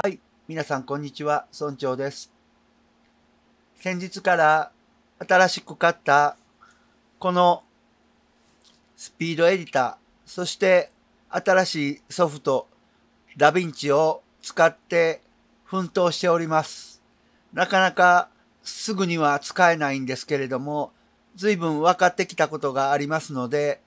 はい、皆さんこんにちは、村長です。先日から新しく買ったこのスピードエディター、そして新しいソフト、ダヴィンチを使って奮闘しております。なかなかすぐには使えないんですけれども、随分分かってきたことがありますので、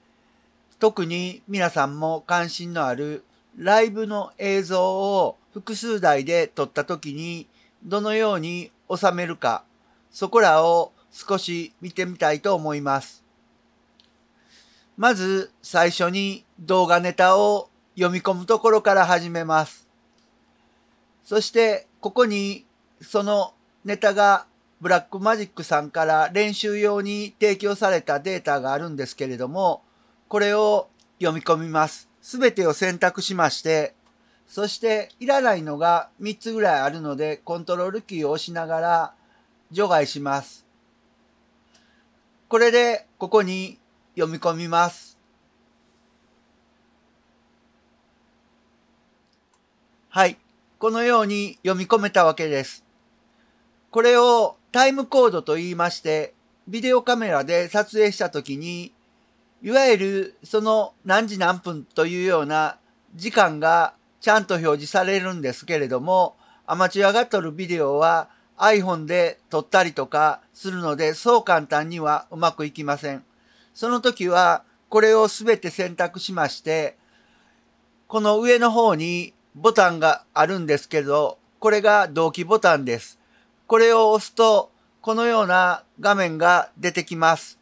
特に皆さんも関心のあるライブの映像を複数台で撮った時にどのように収めるか、そこらを少し見てみたいと思います。まず最初に動画ネタを読み込むところから始めます。そしてここにそのネタがブラックマジックさんから練習用に提供されたデータがあるんですけれども、これを読み込みます。すべてを選択しまして、そしていらないのが3つぐらいあるのでコントロールキーを押しながら除外します。これでここに読み込みます。はい。このように読み込めたわけです。これをタイムコードと言いまして、ビデオカメラで撮影したときに、いわゆるその何時何分というような時間がちゃんと表示されるんですけれども、アマチュアが撮るビデオは iPhone で撮ったりとかするので、そう簡単にはうまくいきません。その時は、これをすべて選択しまして、この上の方にボタンがあるんですけど、これが同期ボタンです。これを押すと、このような画面が出てきます。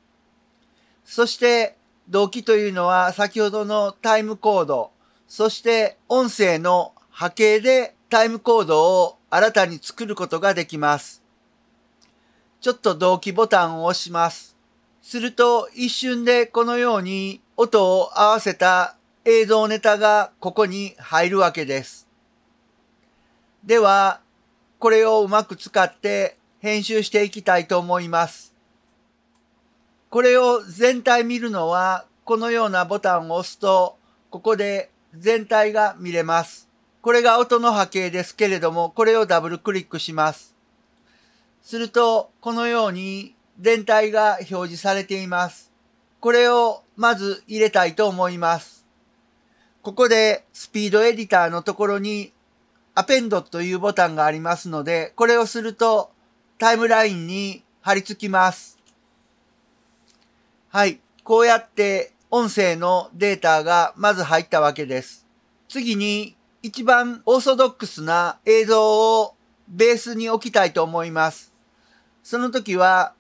そして、同期というのは先ほどのタイムコード、そして音声の波形でタイムコードを新たに作ることができます。ちょっと同期ボタンを押します。すると一瞬でこのように音を合わせた映像ネタがここに入るわけです。では、これをうまく使って編集していきたいと思います。これを全体見るのはこのようなボタンを押すと、ここで全体が見れます。これが音の波形ですけれども、これをダブルクリックします。すると、このように全体が表示されています。これをまず入れたいと思います。ここでスピードエディターのところにアペンドというボタンがありますので、これをするとタイムラインに貼り付きます。はい。こうやって音声のデータがまず入ったわけです。次に一番オーソドックスな映像をベースに置きたいと思います。その時は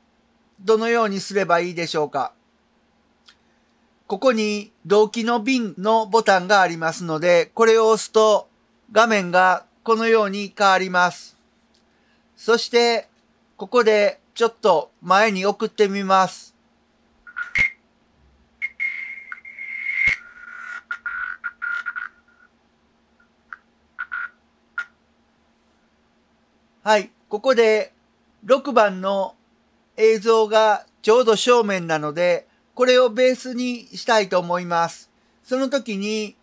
どのようにすればいいでしょうかここに動機の瓶のボタンがありますので、これを押すと画面がこのように変わります。そして、ここでちょっと前に送ってみます。はい、ここで6番の映像がちょうど正面なので、これをベースにしたいと思います。その時に、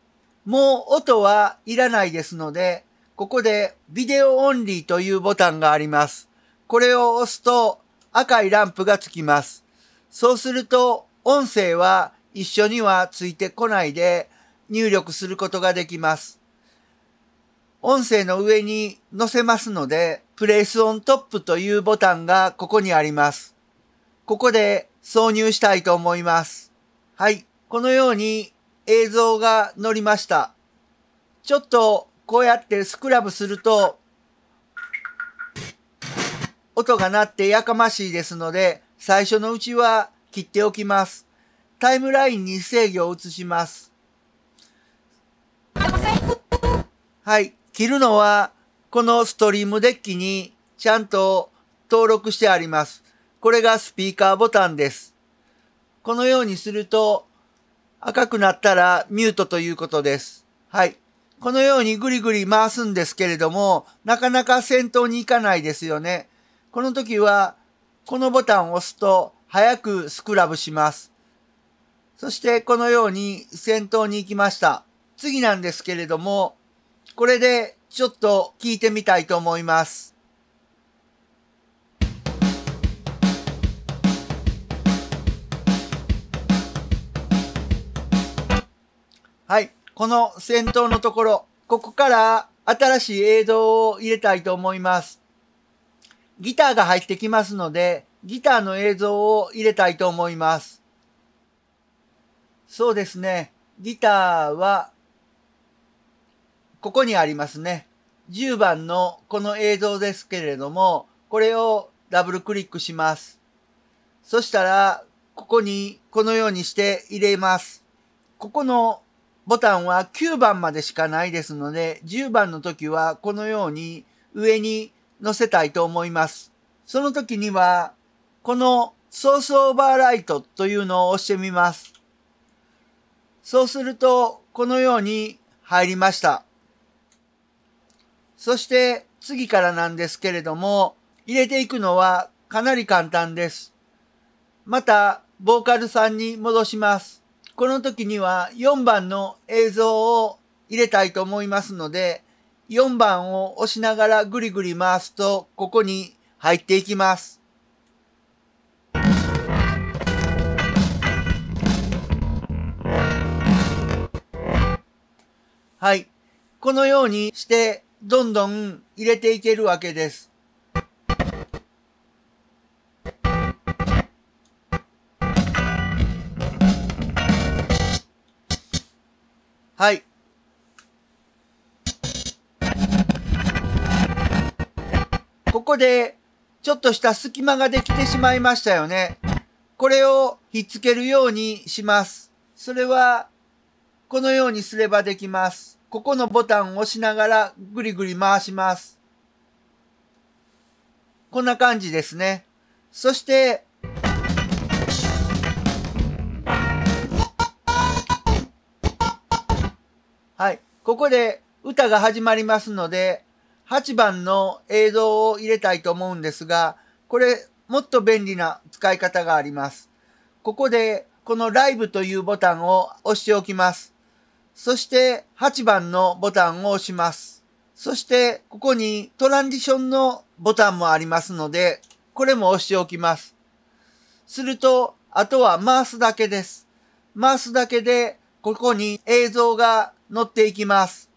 もう音はいらないですので、ここでビデオオンリーというボタンがあります。これを押すと赤いランプがつきます。そうすると音声は一緒にはついてこないで入力することができます。音声の上に載せますので、プレイスオントップというボタンがここにあります。ここで挿入したいと思います。はい。このように映像が載りました。ちょっとこうやってスクラブすると、音が鳴ってやかましいですので、最初のうちは切っておきます。タイムラインに制御を移します。はい。切るのはこのストリームデッキにちゃんと登録してあります。これがスピーカーボタンです。このようにすると赤くなったらミュートということです。はい。このようにぐりぐり回すんですけれども、なかなか先頭に行かないですよね。この時は、このボタンを押すと、早くスクラブします。そしてこのように先頭に行きました。次なんですけれども、これでちょっと聞いてみたいと思います。はい。この先頭のところ、ここから新しい映像を入れたいと思います。ギターが入ってきますので、ギターの映像を入れたいと思います。そうですね。ギターはここにありますね。10番のこの映像ですけれども、これをダブルクリックします。そしたら、ここにこのようにして入れます。ここのボタンは9番までしかないですので、10番の時はこのように上に載せたいと思います。その時には、このソースオーバーライトというのを押してみます。そうすると、このように入りました。そして次からなんですけれども、入れていくのはかなり簡単です。また、ボーカルさんに戻します。この時には4番の映像を入れたいと思いますので、4番を押しながらぐりぐり回すと、ここに入っていきます。はい。このようにしてどんどん入れていけるわけです。はい。ここで、ちょっとした隙間ができてしまいましたよね。これをひっつけるようにします。それは、このようにすればできます。ここのボタンを押しながらぐりぐり回します。こんな感じですね。そして、はい。ここで歌が始まりますので、8番の映像を入れたいと思うんですが、これもっと便利な使い方があります。ここでこのライブというボタンを押しておきます。そして8番のボタンを押します。そしてここにトランジションのボタンもありますので、これも押しておきます。すると、あとは回すだけです。回すだけで、ここに映像が載っていきます。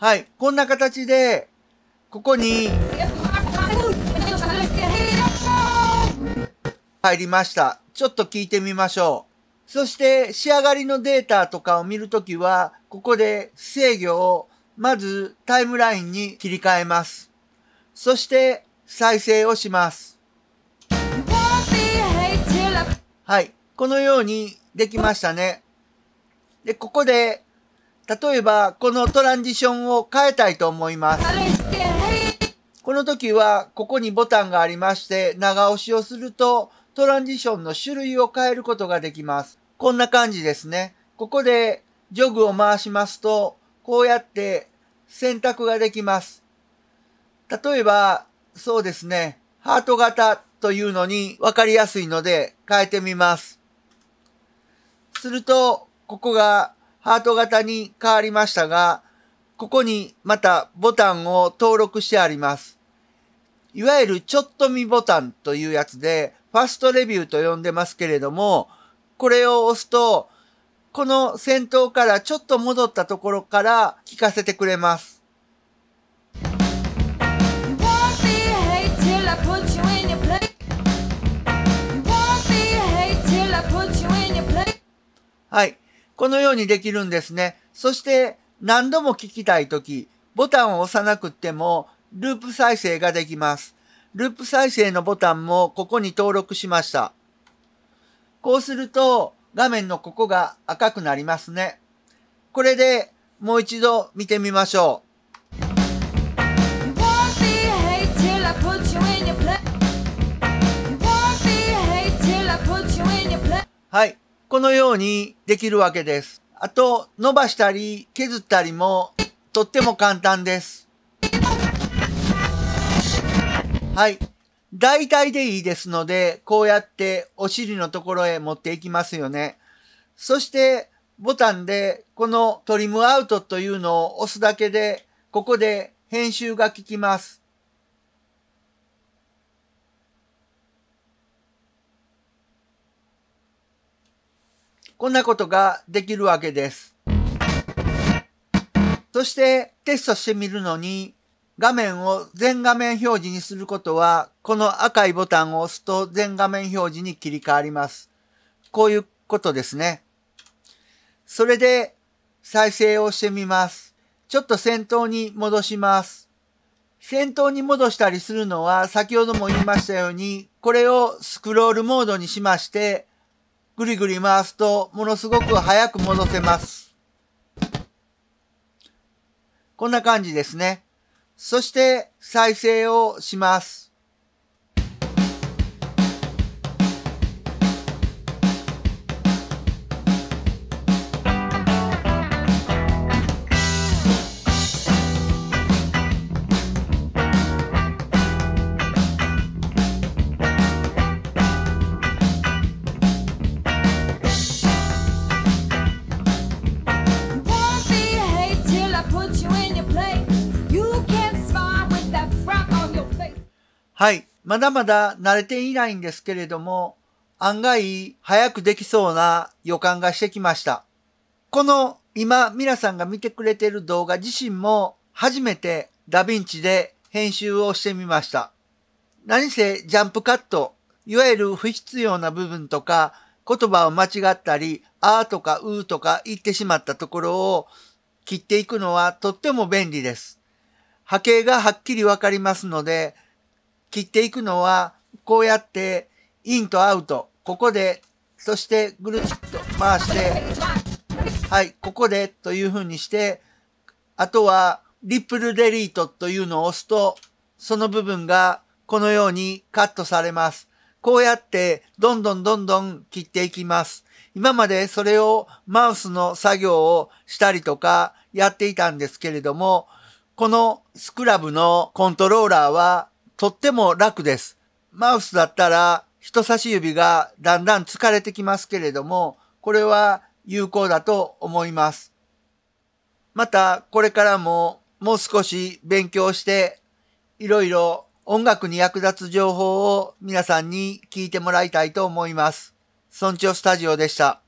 はい、こんな形で、ここに、入りました。ちょっと聞いてみましょう。そして仕上がりのデータとかを見るときは、ここで制御をまずタイムラインに切り替えます。そして再生をします。はい。このようにできましたね。で、ここで例えば、このトランジションを変えたいと思います。この時は、ここにボタンがありまして、長押しをすると、トランジションの種類を変えることができます。こんな感じですね。ここで、ジョグを回しますと、こうやって選択ができます。例えば、そうですね、ハート型というのに分かりやすいので変えてみます。すると、ここがハート型に変わりましたが、ここにまたボタンを登録してあります。いわゆるちょっと見ボタンというやつで、ファストレビューと呼んでますけれども、これを押すと、この先頭からちょっと戻ったところから聞かせてくれます。はい。このようにできるんですね。そして何度も聞きたいとき、ボタンを押さなくってもループ再生ができます。ループ再生のボタンもここに登録しました。こうすると画面のここが赤くなりますね。これでもう一度見てみましょう。はい。このようにできるわけです。あと、伸ばしたり削ったりもとっても簡単です。はい。大体でいいですので、こうやってお尻のところへ持っていきますよね。そして、ボタンでこのトリムアウトというのを押すだけで、ここで編集が効きます。こんなことができるわけです。そしてテストしてみるのに画面を全画面表示にすることはこの赤いボタンを押すと全画面表示に切り替わります。こういうことですね。それで再生をしてみます。ちょっと先頭に戻します。先頭に戻したりするのは先ほども言いましたようにこれをスクロールモードにしましてぐりぐり回すと、ものすごく早く戻せます。こんな感じですね。そして、再生をします。はい。まだまだ慣れていないんですけれども、案外早くできそうな予感がしてきました。この今皆さんが見てくれてる動画自身も初めてダヴィンチで編集をしてみました。何せジャンプカット、いわゆる不必要な部分とか言葉を間違ったり、あーとかうーとか言ってしまったところを切っていくのはとっても便利です。波形がはっきりわかりますので、切っていくのは、こうやって、インとアウト、ここで、そしてぐるっと回して、はい、ここでという風にして、あとは、リップルデリートというのを押すと、その部分がこのようにカットされます。こうやってどんどんどんどん切っていきます。今までそれをマウスの作業をしたりとかやっていたんですけれども、このスクラブのコントローラーはとっても楽です。マウスだったら人差し指がだんだん疲れてきますけれども、これは有効だと思います。また、これからももう少し勉強して、いろいろ音楽に役立つ情報を皆さんに聞いてもらいたいと思います。村長スタジオでした。